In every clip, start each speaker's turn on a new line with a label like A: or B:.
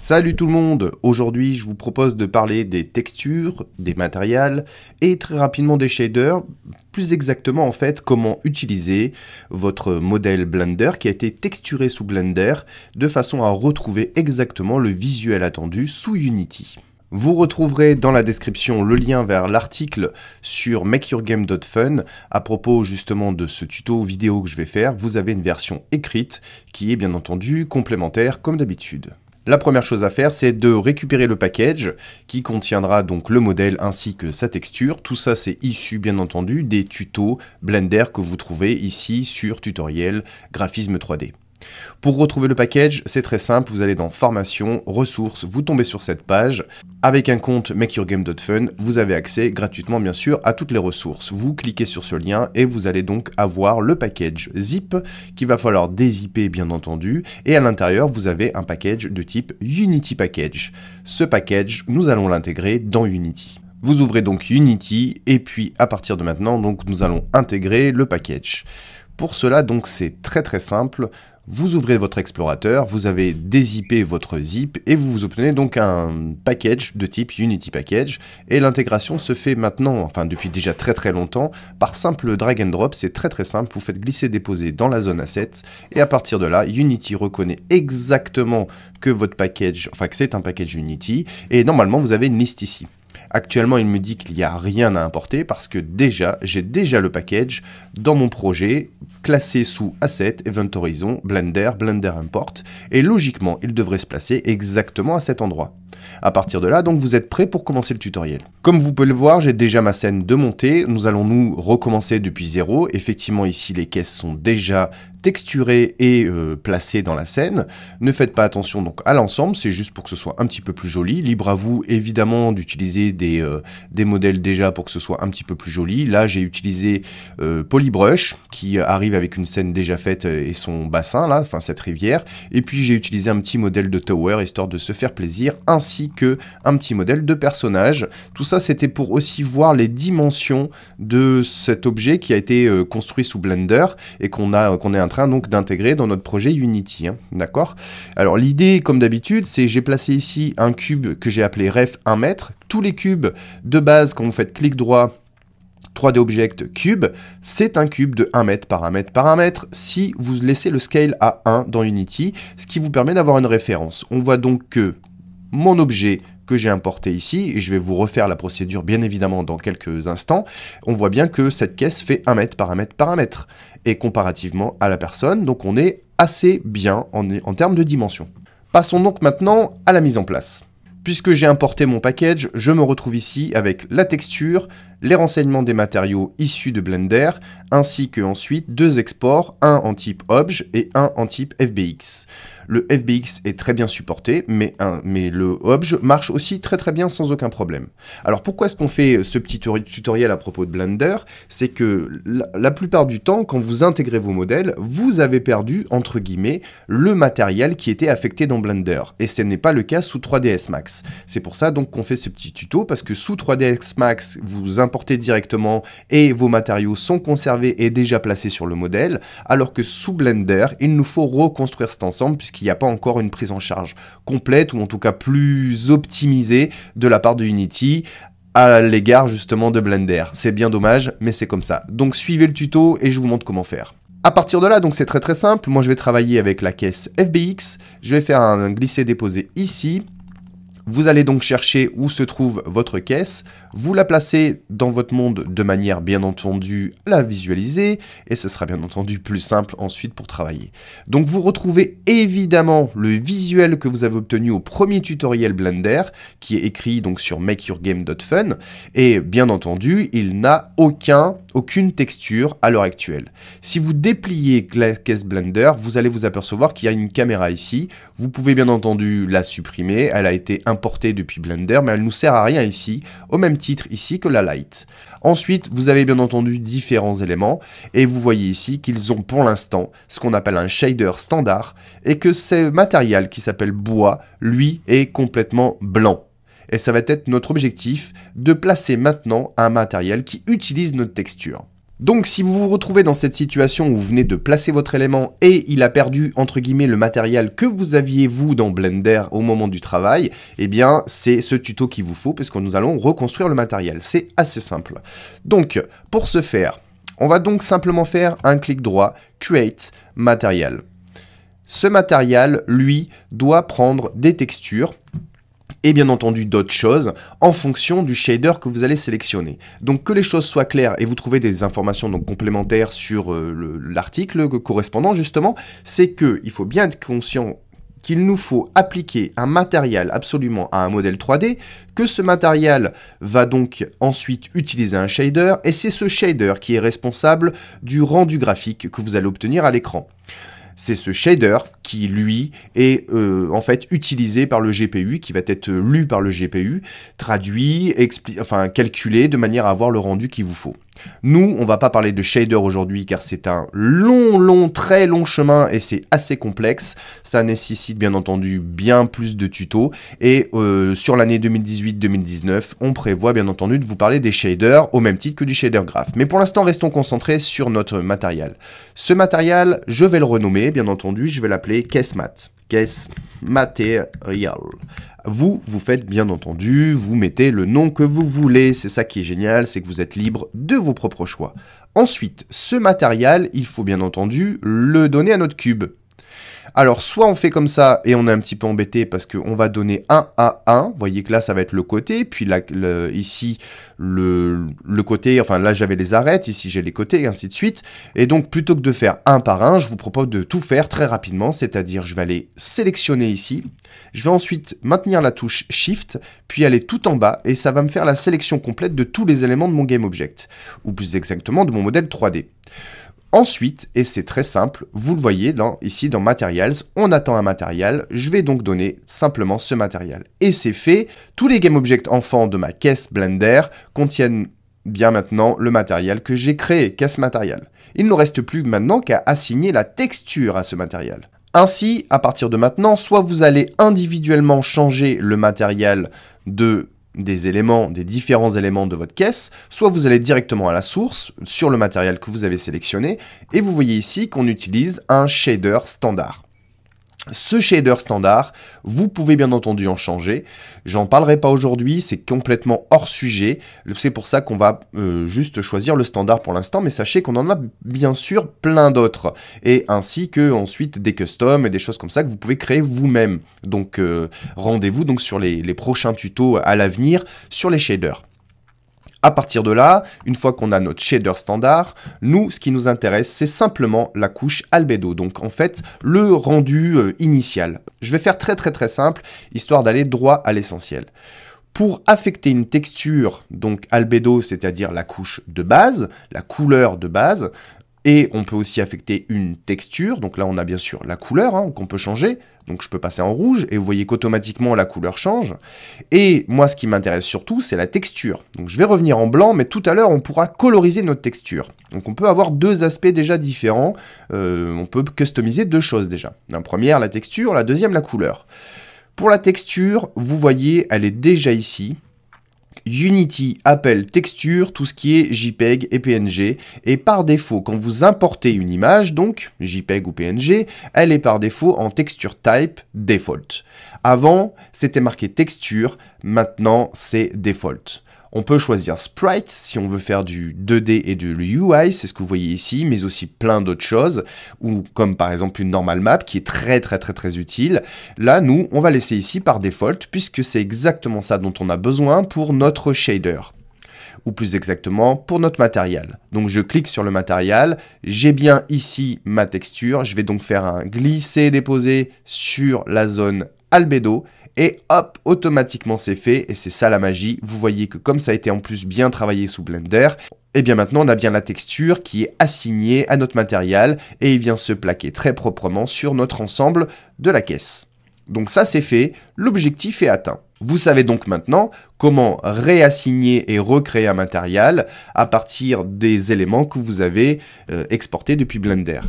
A: Salut tout le monde Aujourd'hui je vous propose de parler des textures, des matériels et très rapidement des shaders, plus exactement en fait comment utiliser votre modèle Blender qui a été texturé sous Blender de façon à retrouver exactement le visuel attendu sous Unity. Vous retrouverez dans la description le lien vers l'article sur makeyourgame.fun à propos justement de ce tuto vidéo que je vais faire. Vous avez une version écrite qui est bien entendu complémentaire comme d'habitude. La première chose à faire, c'est de récupérer le package qui contiendra donc le modèle ainsi que sa texture. Tout ça, c'est issu bien entendu des tutos Blender que vous trouvez ici sur tutoriel graphisme 3D. Pour retrouver le package, c'est très simple, vous allez dans Formation, Ressources, vous tombez sur cette page. Avec un compte makeyourgame.fun, vous avez accès gratuitement bien sûr à toutes les ressources. Vous cliquez sur ce lien et vous allez donc avoir le package zip qu'il va falloir dézipper bien entendu. Et à l'intérieur, vous avez un package de type Unity Package. Ce package, nous allons l'intégrer dans Unity. Vous ouvrez donc Unity et puis à partir de maintenant, donc nous allons intégrer le package. Pour cela, donc c'est très très simple vous ouvrez votre explorateur, vous avez dézippé votre zip et vous obtenez donc un package de type Unity Package. Et l'intégration se fait maintenant, enfin depuis déjà très très longtemps, par simple drag and drop. C'est très très simple, vous faites glisser-déposer dans la zone assets et à partir de là, Unity reconnaît exactement que votre package, enfin que c'est un package Unity. Et normalement, vous avez une liste ici. Actuellement, il me dit qu'il n'y a rien à importer parce que déjà, j'ai déjà le package dans mon projet classé sous Asset, Event Horizon, Blender, Blender Import, et logiquement, il devrait se placer exactement à cet endroit. À partir de là, donc vous êtes prêt pour commencer le tutoriel. Comme vous pouvez le voir, j'ai déjà ma scène de montée. Nous allons nous recommencer depuis zéro. Effectivement, ici, les caisses sont déjà texturées et euh, placées dans la scène. Ne faites pas attention donc à l'ensemble, c'est juste pour que ce soit un petit peu plus joli. Libre à vous, évidemment, d'utiliser des, euh, des modèles déjà pour que ce soit un petit peu plus joli. Là, j'ai utilisé euh, Polybrush, qui arrive avec une scène déjà faite et son bassin, là, enfin cette rivière. Et puis, j'ai utilisé un petit modèle de tower, histoire de se faire plaisir, ainsi que un petit modèle de personnage. Tout ça, c'était pour aussi voir les dimensions de cet objet qui a été euh, construit sous Blender et qu'on a qu'on est en train donc d'intégrer dans notre projet Unity. Hein. D'accord. Alors l'idée, comme d'habitude, c'est j'ai placé ici un cube que j'ai appelé ref 1 m Tous les cubes de base, quand vous faites clic droit 3D Object Cube, c'est un cube de 1 mètre par 1 mètre par 1 mètre si vous laissez le scale à 1 dans Unity, ce qui vous permet d'avoir une référence. On voit donc que mon objet que j'ai importé ici, et je vais vous refaire la procédure bien évidemment dans quelques instants, on voit bien que cette caisse fait 1 mètre par 1 mètre par mètre, et comparativement à la personne, donc on est assez bien en, en termes de dimension. Passons donc maintenant à la mise en place. Puisque j'ai importé mon package, je me retrouve ici avec la texture, les renseignements des matériaux issus de Blender, ainsi que ensuite deux exports, un en type obj et un en type FBX. Le FBX est très bien supporté, mais, mais le obj marche aussi très très bien sans aucun problème. Alors pourquoi est-ce qu'on fait ce petit tutoriel à propos de Blender C'est que la, plupart du temps, quand vous intégrez vos modèles, vous avez perdu, entre guillemets, le matériel qui était affecté dans Blender. Et ce n'est pas le cas sous 3ds Max. C'est pour ça donc qu'on fait ce petit tuto, parce que sous 3ds Max, vous directement et vos matériaux sont conservés et déjà placés sur le modèle, alors que sous Blender, il nous faut reconstruire cet ensemble puisqu'il n'y a pas encore une prise en charge complète ou en tout cas plus optimisée de la part de Unity à l'égard justement de Blender. C'est bien dommage, mais c'est comme ça. Donc suivez le tuto et je vous montre comment faire. À partir de là, donc c'est très très simple, moi je vais travailler avec la caisse FBX, je vais faire un glisser-déposer ici, vous allez donc chercher où se trouve votre caisse, vous la placez dans votre monde de manière bien entendu à la visualiser, et ce sera bien entendu plus simple ensuite pour travailler. Donc vous retrouvez évidemment le visuel que vous avez obtenu au premier tutoriel Blender, qui est écrit donc sur makeyourgame.fun, et bien entendu il n'a aucun aucune texture à l'heure actuelle. Si vous dépliez la Caisse Blender, vous allez vous apercevoir qu'il y a une caméra ici. Vous pouvez bien entendu la supprimer, elle a été importée depuis Blender, mais elle nous sert à rien ici, au même titre ici que la Light. Ensuite, vous avez bien entendu différents éléments, et vous voyez ici qu'ils ont pour l'instant ce qu'on appelle un shader standard, et que ce matériel qui s'appelle bois, lui, est complètement blanc et ça va être notre objectif de placer maintenant un matériel qui utilise notre texture. Donc si vous vous retrouvez dans cette situation où vous venez de placer votre élément et il a perdu entre guillemets le matériel que vous aviez vous dans Blender au moment du travail, eh bien c'est ce tuto qu'il vous faut parce que nous allons reconstruire le matériel. C'est assez simple. Donc pour ce faire, on va donc simplement faire un clic droit, Create Material. Ce matériel, lui, doit prendre des textures et bien entendu d'autres choses en fonction du shader que vous allez sélectionner. Donc que les choses soient claires et vous trouvez des informations donc complémentaires sur euh, l'article correspondant justement, c'est que il faut bien être conscient qu'il nous faut appliquer un matériel absolument à un modèle 3D, que ce matériel va donc ensuite utiliser un shader, et c'est ce shader qui est responsable du rendu graphique que vous allez obtenir à l'écran. C'est ce shader qui, lui, est euh, en fait utilisé par le GPU, qui va être euh, lu par le GPU, traduit, enfin calculé de manière à avoir le rendu qu'il vous faut. Nous, on va pas parler de shader aujourd'hui car c'est un long, long, très long chemin et c'est assez complexe. Ça nécessite bien entendu bien plus de tutos et euh, sur l'année 2018-2019, on prévoit bien entendu de vous parler des shaders au même titre que du shader graph. Mais pour l'instant, restons concentrés sur notre matériel. Ce matériel, je vais le renommer, bien entendu, je vais l'appeler case mat matériel vous, vous faites bien entendu, vous mettez le nom que vous voulez, c'est ça qui est génial, c'est que vous êtes libre de vos propres choix. Ensuite, ce matériel, il faut bien entendu le donner à notre cube. Alors, soit on fait comme ça et on est un petit peu embêté parce qu'on va donner 1 à 1. Vous voyez que là, ça va être le côté. Puis là, ici, le, côté. Enfin, là, j'avais les arêtes. Ici, j'ai les côtés et ainsi de suite. Et donc, plutôt que de faire un par un, je vous propose de tout faire très rapidement. C'est-à-dire, je vais aller sélectionner ici. Je vais ensuite maintenir la touche Shift, puis aller tout en bas. Et ça va me faire la sélection complète de tous les éléments de mon GameObject. Ou plus exactement, de mon modèle 3D. Ensuite, et c'est très simple, vous le voyez ici dans Materials, on attend un matériel, je vais donc donner simplement ce matériel. Et c'est fait, tous les GameObjects enfants de ma caisse Blender contiennent bien maintenant le matériel que j'ai créé, caisse matériel. Il ne nous reste plus maintenant qu'à assigner la texture à ce matériel. Ainsi, à partir de maintenant, soit vous allez individuellement changer le matériel de des éléments, des différents éléments de votre caisse, soit vous allez directement à la source, sur le matériel que vous avez sélectionné, et vous voyez ici qu'on utilise un shader standard. Ce shader standard, vous pouvez bien entendu en changer. J'en parlerai pas aujourd'hui, c'est complètement hors sujet. C'est pour ça qu'on va euh, juste choisir le standard pour l'instant, mais sachez qu'on en a bien sûr plein d'autres. Et ainsi que ensuite des customs et des choses comme ça que vous pouvez créer vous-même. Donc euh, rendez-vous donc sur les prochains tutos à l'avenir sur les shaders. À partir de là, une fois qu'on a notre shader standard, nous, ce qui nous intéresse, c'est simplement la couche albedo. donc en fait le rendu euh, initial. Je vais faire très très très simple, histoire d'aller droit à l'essentiel. Pour affecter une texture, donc albedo, c'est-à-dire la couche de base, la couleur de base, et on peut aussi affecter une texture. Donc là, on a bien sûr la couleur hein, qu'on peut changer. Donc je peux passer en rouge et vous voyez qu'automatiquement la couleur change. Et moi, ce qui m'intéresse surtout, c'est la texture. Donc je vais revenir en blanc, mais tout à l'heure, on pourra coloriser notre texture. Donc on peut avoir deux aspects déjà différents. Euh, on peut customiser deux choses déjà. La première, la texture. La deuxième, la couleur. Pour la texture, vous voyez, elle est déjà ici. Unity appelle texture tout ce qui est JPEG et PNG et par défaut quand vous importez une image donc JPEG ou PNG elle est par défaut en texture type default. Avant c'était marqué texture, maintenant c'est default. On peut choisir Sprite si on veut faire du 2D et du UI, c'est ce que vous voyez ici, mais aussi plein d'autres choses, ou comme par exemple une normal map qui est très très très très utile. Là, nous, on va laisser ici par défaut, puisque c'est exactement ça dont on a besoin pour notre shader ou plus exactement pour notre matériel. Donc je clique sur le matériel, j'ai bien ici ma texture, je vais donc faire un glisser-déposer sur la zone Albedo » et hop, automatiquement c'est fait, et c'est ça la magie. Vous voyez que comme ça a été en plus bien travaillé sous Blender, et eh bien maintenant on a bien la texture qui est assignée à notre matériel, et il vient se plaquer très proprement sur notre ensemble de la caisse. Donc ça c'est fait, l'objectif est atteint. Vous savez donc maintenant comment réassigner et recréer un matériel à partir des éléments que vous avez euh, exportés depuis Blender.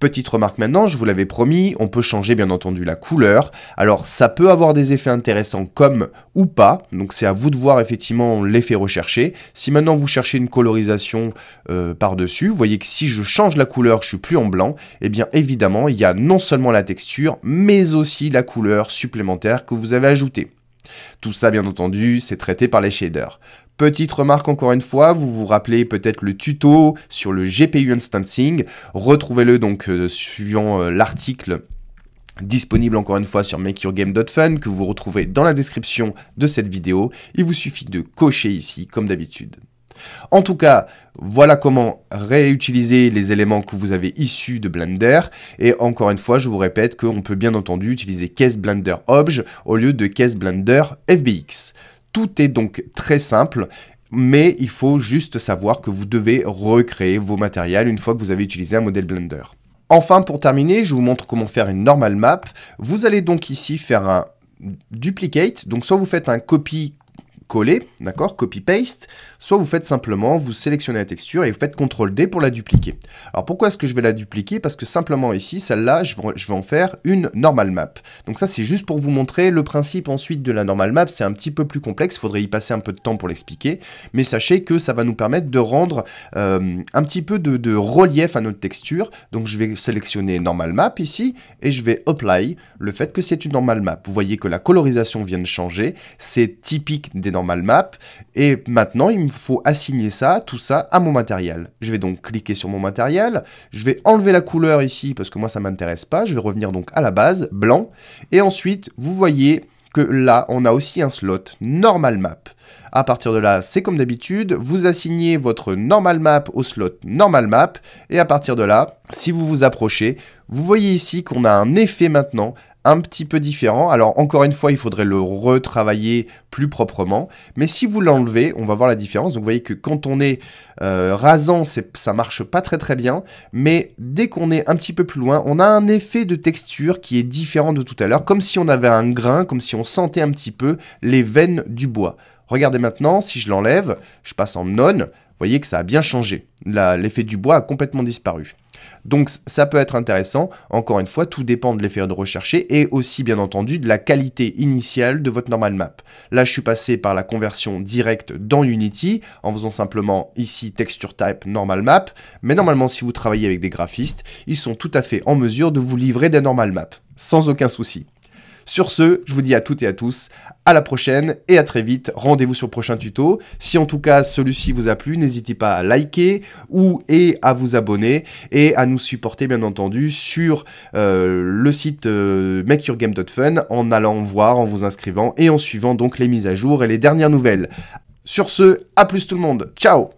A: Petite remarque maintenant, je vous l'avais promis, on peut changer bien entendu la couleur. Alors ça peut avoir des effets intéressants comme ou pas, donc c'est à vous de voir effectivement l'effet recherché. Si maintenant vous cherchez une colorisation euh, par-dessus, vous voyez que si je change la couleur, je suis plus en blanc, et eh bien évidemment il y a non seulement la texture, mais aussi la couleur supplémentaire que vous avez ajoutée. Tout ça, bien entendu, c'est traité par les shaders. Petite remarque encore une fois, vous vous rappelez peut-être le tuto sur le GPU instancing. Retrouvez-le donc euh, suivant euh, l'article disponible encore une fois sur makeyourgame.fun que vous retrouvez dans la description de cette vidéo. Il vous suffit de cocher ici comme d'habitude. En tout cas, voilà comment réutiliser les éléments que vous avez issus de Blender. Et encore une fois, je vous répète qu'on peut bien entendu utiliser Case Blender Obj au lieu de Case Blender FBX. Tout est donc très simple mais il faut juste savoir que vous devez recréer vos matériels une fois que vous avez utilisé un modèle Blender. Enfin, pour terminer, je vous montre comment faire une normal map. Vous allez donc ici faire un duplicate, donc soit vous faites un copy coller, d'accord, copy paste, soit vous faites simplement, vous sélectionnez la texture et vous faites CTRL D pour la dupliquer. Alors pourquoi est-ce que je vais la dupliquer Parce que simplement ici, celle-là, je, vais en faire une normal map. Donc ça, c'est juste pour vous montrer le principe ensuite de la normal map. C'est un petit peu plus complexe, il faudrait y passer un peu de temps pour l'expliquer, mais sachez que ça va nous permettre de rendre euh, un petit peu de, de relief à notre texture. Donc je vais sélectionner normal map ici et je vais apply le fait que c'est une normal map. Vous voyez que la colorisation vient de changer, c'est typique des normal maps et maintenant il me faut assigner ça, tout ça, à mon matériel. Je vais donc cliquer sur mon matériel, je vais enlever la couleur ici parce que moi ça m'intéresse pas, je vais revenir donc à la base, blanc, et ensuite vous voyez que là on a aussi un slot normal map. À partir de là, c'est comme d'habitude, vous assignez votre normal map au slot normal map, et à partir de là, si vous vous approchez, vous voyez ici qu'on a un effet maintenant un petit peu différent. Alors encore une fois, il faudrait le retravailler plus proprement. Mais si vous l'enlevez, on va voir la différence. Donc vous voyez que quand on est euh, rasant, ça marche pas très très bien. Mais dès qu'on est un petit peu plus loin, on a un effet de texture qui est différent de tout à l'heure. Comme si on avait un grain, comme si on sentait un petit peu les veines du bois. Regardez maintenant, si je l'enlève, je passe en non voyez que ça a bien changé. L'effet du bois a complètement disparu. Donc ça peut être intéressant, encore une fois, tout dépend de l'effet de rechercher et aussi bien entendu de la qualité initiale de votre normal map. Là je suis passé par la conversion directe dans Unity en faisant simplement ici texture type normal map, mais normalement si vous travaillez avec des graphistes, ils sont tout à fait en mesure de vous livrer des normal maps, sans aucun souci. Sur ce, je vous dis à toutes et à tous, à la prochaine et à très vite. Rendez-vous sur le prochain tuto. Si en tout cas celui-ci vous a plu, n'hésitez pas à liker ou et à vous abonner et à nous supporter bien entendu sur euh, le site euh, makeyourgame.fun en allant voir, en vous inscrivant et en suivant donc les mises à jour et les dernières nouvelles. Sur ce, à plus tout le monde. Ciao